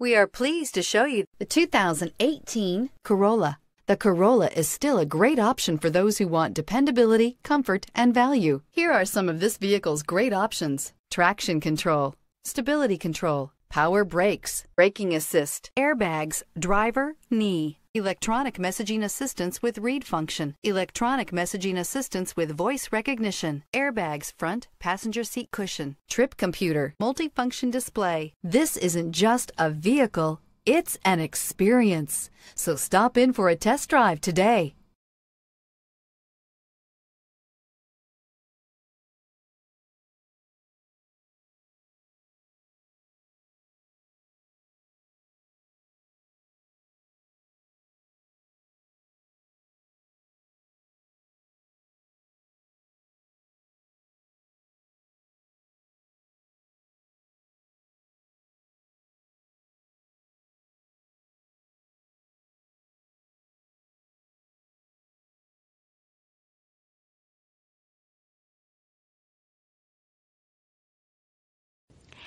We are pleased to show you the 2018 Corolla. The Corolla is still a great option for those who want dependability, comfort, and value. Here are some of this vehicle's great options. Traction control, stability control, power brakes, braking assist, airbags, driver, knee. Electronic messaging assistance with read function. Electronic messaging assistance with voice recognition. Airbags front, passenger seat cushion. Trip computer, multifunction display. This isn't just a vehicle, it's an experience. So stop in for a test drive today.